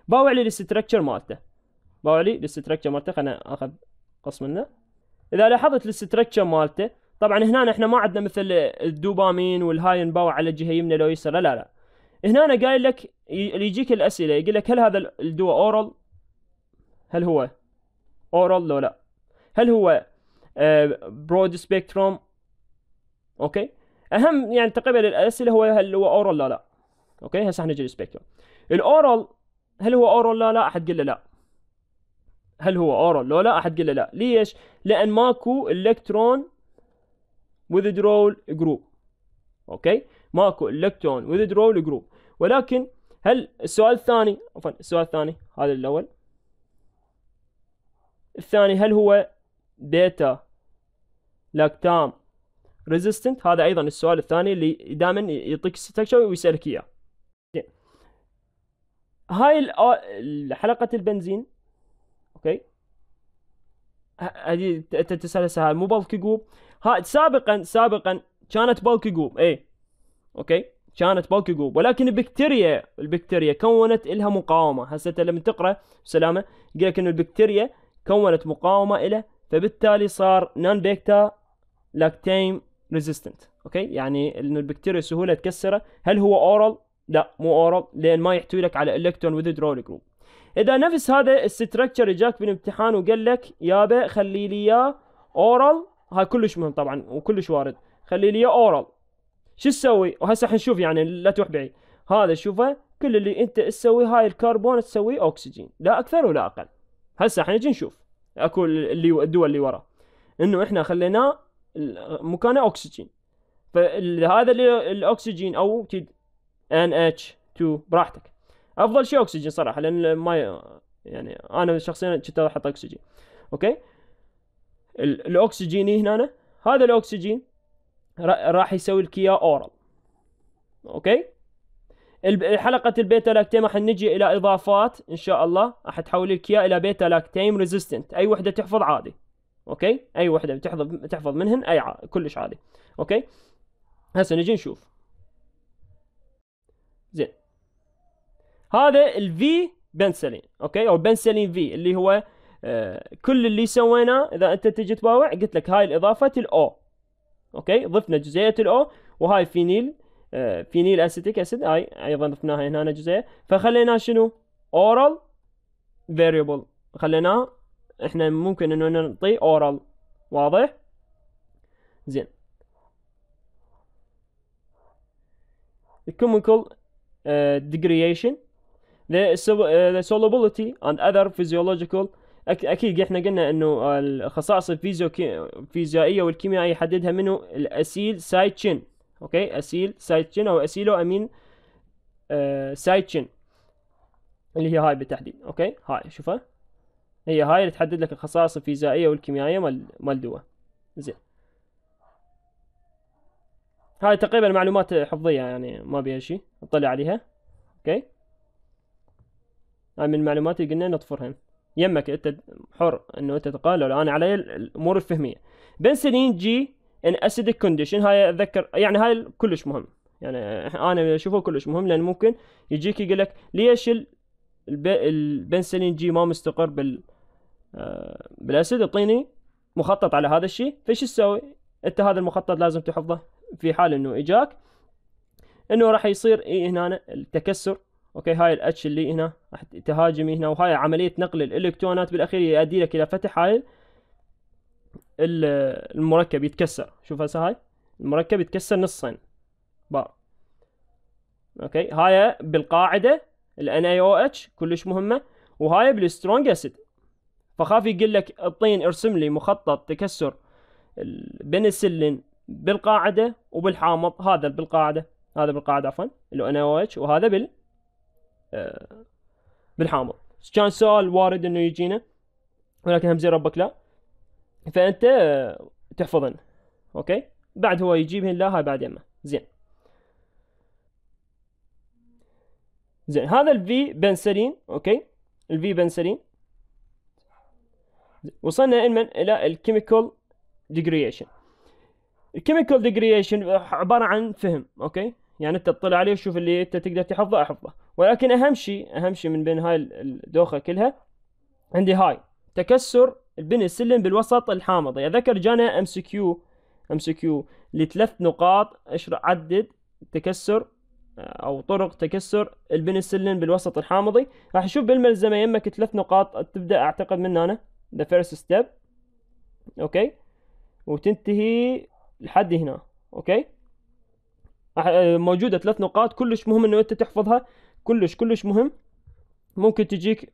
[SPEAKER 1] باوع لي الاستراكشر مالته باوع لي الاستراكشر مالته خلنا اخذ قص منه اذا لاحظت الاستراكشر مالته طبعا هنا احنا ما عندنا مثل الدوبامين والهاين باوع على الجهه يمنى لو يسرى لا لا هنا قايل لك يجيك الاسئله يقول لك هل هذا الدواء اورال هل هو اورال لو لا هل هو برود آه، سبيكتروم اوكي اهم يعني تقريبا الاسئله هو هل هو اورال لا لا اوكي هسه حنجي للسبيكتروم الاورال هل هو اورال لا لا حتقول له لا هل هو اورال لو لا حتقول له لا ليش لان ماكو الكترون withdrawal جروب اوكي ماكو الكترون withdrawal جروب ولكن هل السؤال الثاني عفوا السؤال الثاني هذا الاول الثاني هل هو بيتا لاكتام ريزيستنت هذا ايضا السؤال الثاني اللي دائما يعطيك ستكشر ويسالك اياه هاي آه، حلقه البنزين اوكي هذه تسال هسه مو بلك جوب ها سابقا سابقا كانت بلك جوب اي اوكي كانت بلك جوب ولكن البكتيريا البكتيريا كونت لها مقاومه هسه لما تقرا سلامه يقول لك انه البكتيريا كونت مقاومه له فبالتالي صار نان بيكتا لاكتيم ريزيستنت اوكي يعني انه البكتيريا سهوله تكسره هل هو اورال لا مو اورال لان ما يحتوي لك على الكترون وذ جروب اذا نفس هذا الستركتشر جاك بالامتحان وقال لك يابا خلي لي اياه اورال هاي كلش مهم طبعا وكلش وارد خلي لي اياه اورال شو تسوي وهسه حنشوف يعني لا تروح بعيد هذا شوفه كل اللي انت تسوي هاي الكربون تسويه اكسجين لا اكثر ولا اقل هسه حنجي نشوف اكو اللي الدول اللي ورا انه احنا خليناه مكانه اكسجين فهذا الاكسجين او ان اتش 2 براحتك افضل شيء اكسجين صراحه لان ما يعني انا شخصيا كنت احط اكسجين اوكي الاكسجين هنا هذا الاكسجين راح يسوي لك اياه اورال اوكي حلقة البيتا لاكتيم راح نجي الى اضافات ان شاء الله راح تحول لك اياه الى بيتا لاكتيم ريزيستنت اي وحدة تحفظ عادي اوكي اي وحده بتحفظ تحفظ منهن اي ع... كلش عادي اوكي هسه نجي نشوف زين هذا الفي بنسلين اوكي او بنسلين في اللي هو آه كل اللي سويناه اذا انت تجي تباوع قلت لك هاي الاضافه الاو اوكي ضفنا جزيئه الاو وهاي فينيل آه فينيل اسيتيك اسيد هاي ايضا ضفناها هنا جزيئه فخليناه شنو اورال فاريبل خليناه احنا ممكن انه نعطيه اورال واضح زين الكيميكال ديجريشن ذا the, اند اذر فيزيولوجيكال اكيد احنا قلنا انه الخصائص الفيزيو الفيزيائيه والكيميائيه يحددها منه الاسيل سايتشين اوكي اسيل سايتشين او اسيلو امين آه uh, سايتشين اللي هي هاي بالتحديد اوكي هاي شوفها هي هاي اللي تحدد لك الخصائص الفيزيائيه والكيميائيه مال مال دواء زين هاي تقريبا معلومات حفظيه يعني ما بيها شيء اطلع عليها اوكي هاي من المعلومات اللي قلنا نطفرها يمك انت حر انه انت تقال انا علي الامور الفهميه بنسلين جي ان اسيدك كونديشن هاي اتذكر يعني هاي كلش مهم يعني انا اشوفه كلش مهم لان ممكن يجيك يقول لك ليش البنسلين جي ما مستقر بال آه، بالاسد يعطيني مخطط على هذا الشيء فايش تسوي؟ انت هذا المخطط لازم تحفظه في حال انه اجاك انه راح يصير إيه هنا التكسر اوكي هاي الاتش اللي هنا راح تهاجمي هنا وهاي عمليه نقل الالكترونات بالاخير يؤدي لك الى فتح هاي المركب يتكسر شوف هسه هاي المركب يتكسر نصين بار اوكي هاي بالقاعده او NaOH كلش مهمه وهاي بالسترونج اسيد فخاف يقول لك الطين ارسم لي مخطط تكسر بين السلن بالقاعدة وبالحامض هذا بالقاعدة هذا بالقاعدة عفوا اللي انا اتش وهذا بال آه، بالحامض كان سؤال وارد انه يجينا ولكن هم زي ربك لا فانت آه، تحفظن اوكي بعد هو يجيبهن لا هاي بعد يمه زين زين هذا الفي بنسلين اوكي الفي بنسلين وصلنا الى الكيميكال ديجريشن الكيميكال ديجريشن عباره عن فهم اوكي يعني انت تطلع عليه وشوف اللي انت تقدر تحفظه احفظه ولكن اهم شيء اهم شيء من بين هاي الدوخه كلها عندي هاي تكسر البنسلين بالوسط الحامضي ذكر جانا ام سي كيو ام سي كيو لثلاث نقاط اشرح عدد تكسر آه، او طرق تكسر البنسلين بالوسط الحامضي راح اشوف بالملزمه يمك ثلاث نقاط تبدا اعتقد من هنا the first step اوكي وتنتهي لحد هنا اوكي موجوده ثلاث نقاط كلش مهم انه انت تحفظها كلش كلش مهم ممكن تجيك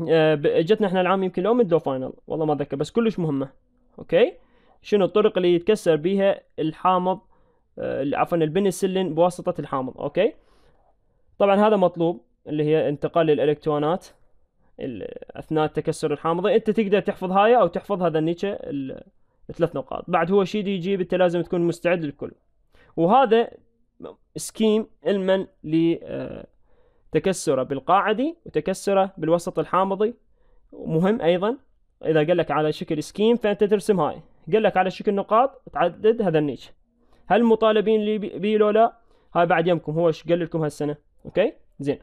[SPEAKER 1] اجتنا آه، احنا العام يمكن لو ميد فاينل والله ما اتذكر بس كلش مهمه اوكي شنو الطرق اللي يتكسر بيها الحامض آه، عفوا البنسلين بواسطه الحامض اوكي طبعا هذا مطلوب اللي هي انتقال الالكترونات اثناء التكسر الحامضي انت تقدر تحفظ هاي او تحفظ هذا النيتشه الثلاث نقاط بعد هو شيء يجيب انت لازم تكون مستعد للكل وهذا سكيم المن لتكسره آه، بالقاعدي وتكسره بالوسط الحامضي مهم ايضا اذا قال لك على شكل سكيم فانت ترسم هاي قال لك على شكل نقاط تعدد هذا النيتشه هل مطالبين لي بي لو لا هاي بعد يمكم هو ايش قال لكم هالسنه اوكي زين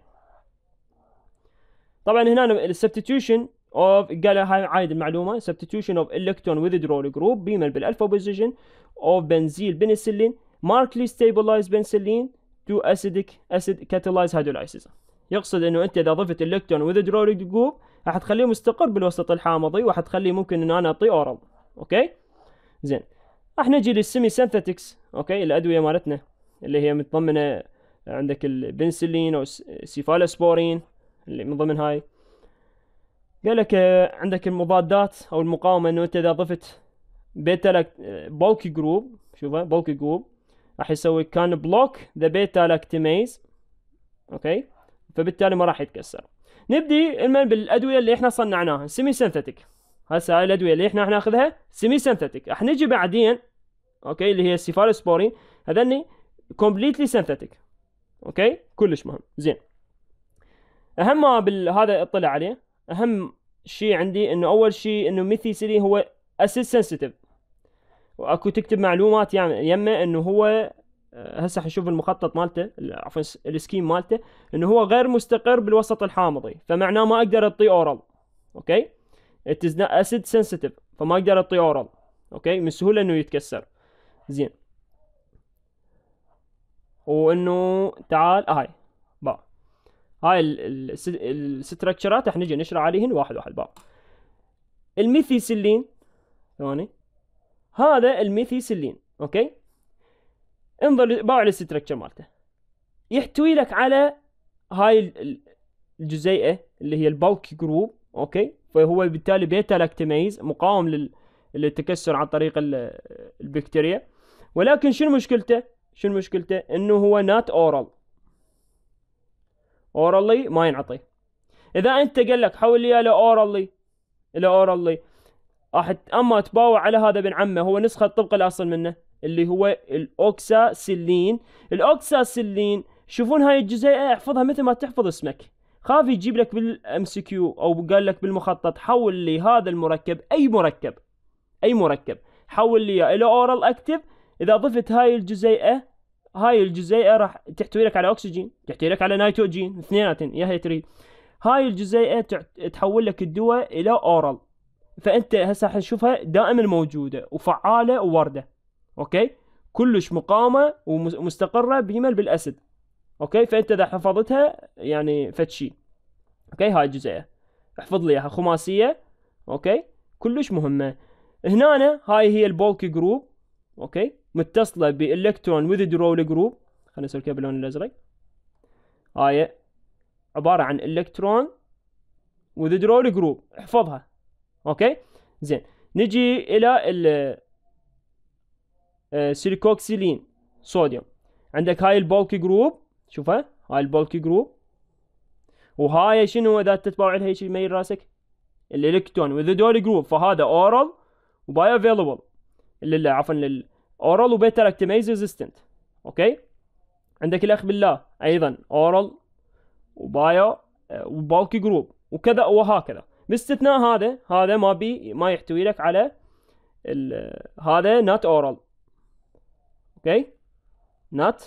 [SPEAKER 1] طبعا هنا السبتيتيوشن اوف قال هاي عايد المعلومه سبتيتيوشن اوف الكترون وذدرول جروب بيمل بالالفا بوزيشن اوف بنزيل بنسلين ماركلي ستيبلايز بنسلين تو اسيدك اسيد كاتلايز هيدرولايسيس يقصد انه انت اذا ضفت الكترون وذدرول جروب راح تخليه مستقر بالوسط الحامضي وراح تخليه ممكن انه انا اعطيه اورال اوكي زين راح نجي للسيمي سينثيتكس اوكي الادويه مالتنا اللي هي متضمنه عندك البنسلين او السيفالوسبورين اللي من ضمن هاي قال لك آه، عندك المضادات او المقاومه انه انت اذا ضفت بيتا بولك جروب شوفه بولك جروب راح يسوي كان بلوك ذا بيتا لاكتيميز اوكي فبالتالي ما راح يتكسر نبدي المن بالادويه اللي احنا صنعناها سيمي سينثيتيك هسه هاي الادويه اللي احنا راح ناخذها سيمي سينثيتيك راح نجي بعدين اوكي اللي هي السيفالوسبورين هذني كومبليتلي سينثيتيك اوكي كلش مهم زين اهم ما بال... هذا اطلع عليه اهم شيء عندي انه اول شيء انه ميثي سيلي هو اسيد سنسيتيف واكو تكتب معلومات يعني يمه انه هو آه، هسه حنشوف المخطط مالته عفوا السكيم مالته انه هو غير مستقر بالوسط الحامضي فمعناه ما اقدر اطي اورال اوكي ات اسيد سنسيتيف فما اقدر اطي اورال اوكي من سهوله انه يتكسر زين وانه تعال آه هاي هاي الستركشرات راح نجي نشرح عليهن واحد واحد باب الميثيسيلين ثواني هذا الميثيسيلين اوكي انظر باعوا الستركشر مالته يحتوي لك على هاي الجزيئه اللي هي البالك جروب اوكي فهو بالتالي بيتا لاكتميز مقاوم للتكسر عن طريق البكتيريا ولكن شنو مشكلته شنو مشكلته انه هو نات اورال اورالي ما ينعطي اذا انت قال لك حول لي الى اورالي الى اورالي راح اما تباوع على هذا ابن عمه هو نسخه طبق الاصل منه اللي هو الاوكساسيلين الاوكساسيلين شوفون هاي الجزيئه احفظها مثل ما تحفظ اسمك خاف يجيب لك بالام سي كيو او قال لك بالمخطط حول لي هذا المركب اي مركب اي مركب حول لي الى اورال اكتف اذا ضفت هاي الجزيئه هاي الجزيئه راح تحتوي لك على اكسجين تحتوي لك على نيتروجين اثنيناتن يا هي تريد هاي الجزيئه تحول لك الدواء الى اورال فانت هسه راح تشوفها دائما موجوده وفعاله وورده اوكي كلش مقاومه ومستقره بيمل بالاسد اوكي فانت اذا حفظتها يعني فتشي اوكي هاي الجزيئه احفظ لي اياها خماسيه اوكي كلش مهمه هنا هاي هي البولكي جروب اوكي متصلة بإلكترون درول جروب خلينا كذا باللون الأزرق هاي عبارة عن إلكترون درول جروب احفظها أوكي زين نجي إلى السيليكوكسيلين آه، صوديوم عندك هاي البولك جروب شوفها هاي البولك جروب وهاي شنو اذا تتبع لها هيك يميل راسك الالكترون وذ دول جروب فهذا اورال وباي اللي عفوا اورال وبيتا لاكتميز ريزيستنت اوكي عندك الاخ بالله ايضا اورال وبايو آه، وبالكي جروب وكذا وهكذا باستثناء هذا هذا ما بي ما يحتوي لك على هذا نات اورال اوكي نات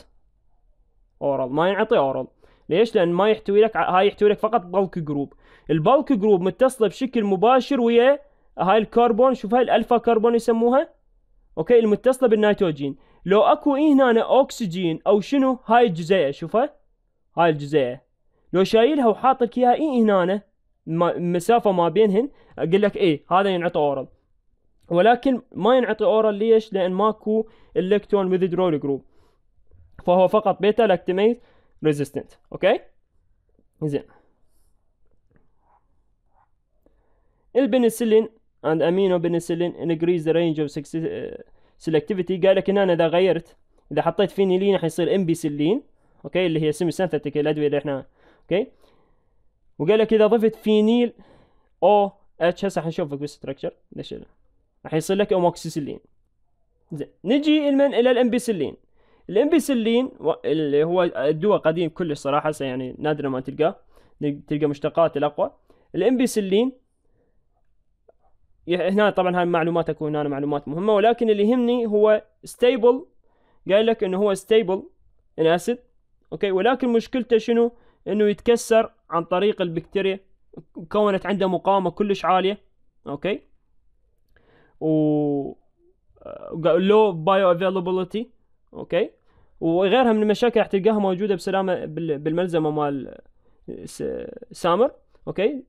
[SPEAKER 1] اورال ما ينعطي اورال ليش لان ما يحتوي لك هاي يحتوي لك فقط بالك جروب البالك جروب متصله بشكل مباشر ويا هاي الكربون شوف هاي الالفا كربون يسموها اوكي المتصله بالنيتروجين لو اكو إيه هنا اوكسجين او شنو هاي الجزيئه شوفها هاي الجزيئه لو شايلها وحاط لك اياها اي هنا مسافه ما بينهن اقول لك ايه هذا ينعطى اورال ولكن ما ينعطي اورال ليش؟ لان ماكو الكترون ويذدرول جروب فهو فقط بيتا لاكتيميز ريزيستنت اوكي؟ زين البنسلين and amino penicillin increase the range of selectivity قال لك ان انا اذا غيرت اذا حطيت فينيلين حيصير امبيسلين اوكي اللي هي سيمي سينثيتيك الادويه اللي احنا اوكي وقال لك اذا ضفت فينيل او اتش هسه حنشوفك بالستركشر ليش راح يصير لك اموكسيسيلين زين نجي المن الى الامبيسلين الامبيسلين اللي هو الدواء قديم كله صراحه يعني نادرا ما تلقاه تلقى مشتقات الاقوى الامبيسلين هنا طبعا هاي المعلومات اكون انا معلومات مهمه ولكن اللي يهمني هو ستيبل قال لك انه هو ستيبل ان اسيد اوكي ولكن مشكلته شنو انه يتكسر عن طريق البكتيريا كونت عنده مقاومه كلش عاليه اوكي و لو بايو افيلابيلتي اوكي وغيرها من المشاكل راح تلقاها موجوده بسلامه بالملزمه مال آه، سامر اوكي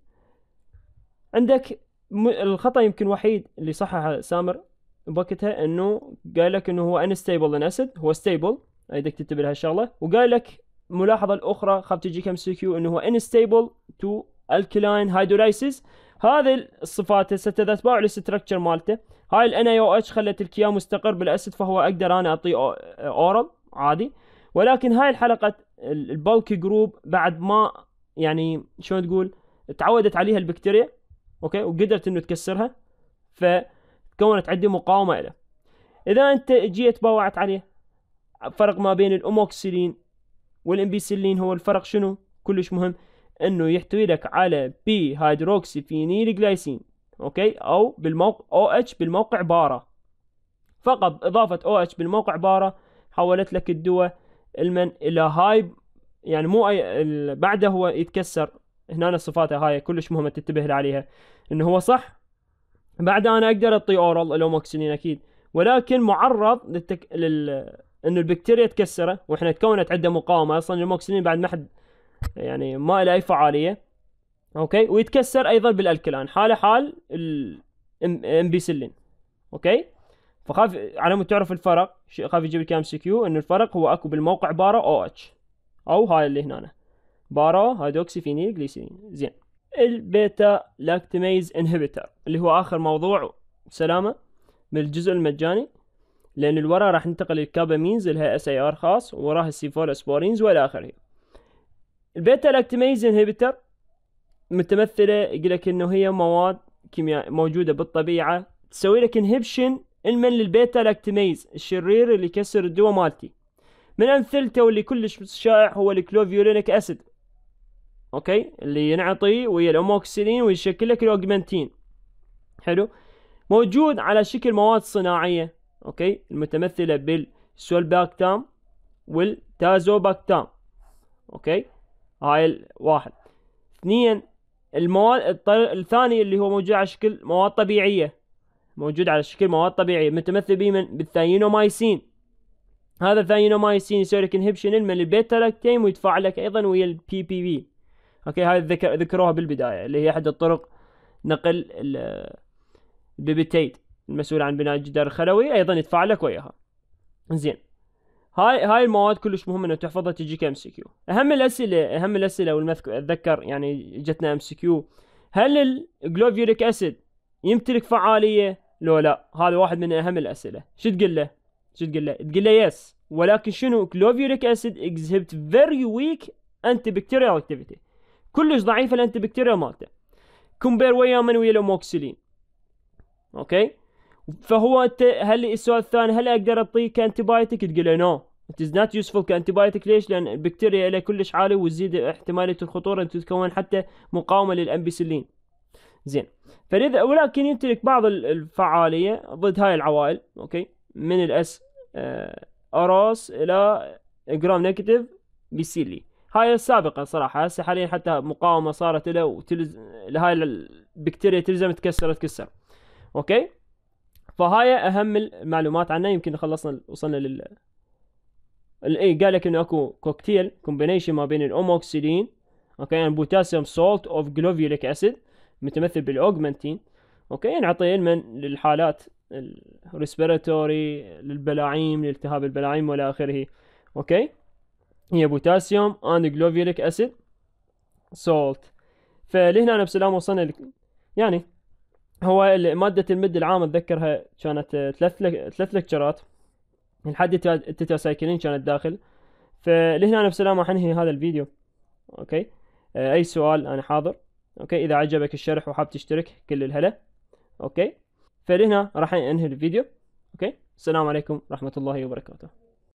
[SPEAKER 1] عندك الخطا يمكن وحيد اللي صححه سامر بوقتها انه قال لك انه هو انستيبل ان اسيد هو ستيبل ايدك تنتبه لهالشغله وقال لك الملاحظه الاخرى خاف تجي كم سي كيو انه هو انستيبل تو الكلاين هايدرولايسيس هذه الصفات تباعوا الاستركشر مالته هاي الان اي او اتش خلت الكيا مستقر بالاسيد فهو اقدر انا اعطيه اورال عادي ولكن هاي الحلقه البلك جروب بعد ما يعني شلون تقول تعودت عليها البكتيريا اوكي وقدرت انه تكسرها فتكونت عندي مقاومه له اذا انت جيت باوعت عليه فرق ما بين الاموكسيلين والامبيسيلين هو الفرق شنو كلش مهم انه يحتوي لك على بي هيدروكسي فينيل جلايسين اوكي او بالموقع او اتش بالموقع باره فقط اضافه او اتش بالموقع باره حولت لك الدواء المن الى هاي يعني مو اي بعده هو يتكسر هنا صفاته هاي كلش مهمه تنتبه عليها انه هو صح بعد انا اقدر اعطي اورال الاموكسلين اكيد ولكن معرض للتك... لل انه البكتيريا تكسره واحنا تكونت عنده مقاومه اصلا الاموكسلين بعد ما حد يعني ما له اي فعاليه اوكي ويتكسر ايضا بالالكلان حاله حال الامبيسلين اوكي فخاف على مود تعرف الفرق خاف يجيب لك ام سي كيو انه الفرق هو اكو بالموقع بارا او اتش او هاي اللي هنا بارا هيدوكسي فينيل جليسيرين زين البيتا لاكتميز انهبيتر اللي هو اخر موضوع سلامه من الجزء المجاني لان الورا راح ننتقل للكابامينز هي اس اي ار خاص وراها السيفول اسبورينز والى اخره البيتا لاكتميز انهبيتر متمثله يقول لك انه هي مواد كيمياء موجوده بالطبيعه تسوي لك انهبشن المن للبيتا لاكتميز الشرير اللي يكسر الدواء مالتي من امثلته واللي كلش شائع هو الكلوفيولينيك اسيد اوكي اللي ينعطي ويا الاموكسلين ويشكل لك الاوجمنتين حلو موجود على شكل مواد صناعيه اوكي المتمثله بالسولباكتام والتازوباكتام اوكي هاي الواحد اثنين المواد الثاني اللي هو موجود على شكل مواد طبيعيه موجود على شكل مواد طبيعيه متمثل به من بالثاينومايسين هذا الثاينومايسين يسوي لك انهبشن من البيتا لاكتيم ويتفاعل لك ايضا ويا البي بي بي اوكي هاي ذكروها بالبدايه اللي هي احد الطرق نقل البيبتيد المسؤول عن بناء الجدار الخلوي ايضا يدفع لك وياها زين هاي هاي المواد كلش مهمه انه تحفظها تجيك ام سي كيو اهم الاسئله اهم الاسئله والمذكر اتذكر يعني جتنا ام سي كيو هل الجلوفيوريك اسيد يمتلك فعاليه لو لا هذا واحد من اهم الاسئله شو تقول له شو تقول له تقول له يس ولكن شنو كلوفيوليك اسيد فيري ويك انتي بكتيريال اكتيفيتي كلش ضعيفه الانتي بكتيريا مالته كومبير ويا من ويا الاموكسلين اوكي فهو انت هل السؤال الثاني هل اقدر اعطيك انتي بايتك تقول له نو ات از نوت يوسفول كانتي بايتك ليش؟ لان البكتيريا لها كلش عالي وتزيد احتماليه الخطوره ان تتكون حتى مقاومه للامبيسلين زين فلذا ولكن يمتلك بعض الفعاليه ضد هاي العوائل اوكي من الاس آه، اراس الى جرام نيجاتيف بيسيلي هاي السابقه صراحه هسه حاليا حتى مقاومه صارت له وتلز... لهاي البكتيريا تلزم تكسر تكسر اوكي فهاي اهم المعلومات عنه يمكن خلصنا وصلنا لل الاي قال لك انه اكو كوكتيل كومبينيشن ما بين الاموكسيلين اوكي يعني بوتاسيوم سولت اوف جلوفيوليك اسيد متمثل بالاوجمنتين اوكي ينعطي يعني علما للحالات الريسبيراتوري للبلاعيم لالتهاب البلاعيم والى اخره اوكي هي بوتاسيوم اند جلوفيريك اسيد سولت فلهنا بسلام وصلنا يعني هو مادة المد العام اتذكرها كانت ثلاث ثلاث لكتشرات لحد التتراسايكلين كانت داخل فلهنا بسلام راح انهي هذا الفيديو اوكي اي سؤال انا حاضر اوكي اذا عجبك الشرح وحاب تشترك كل الهلا اوكي فلهنا راح انهي الفيديو اوكي السلام عليكم ورحمة الله وبركاته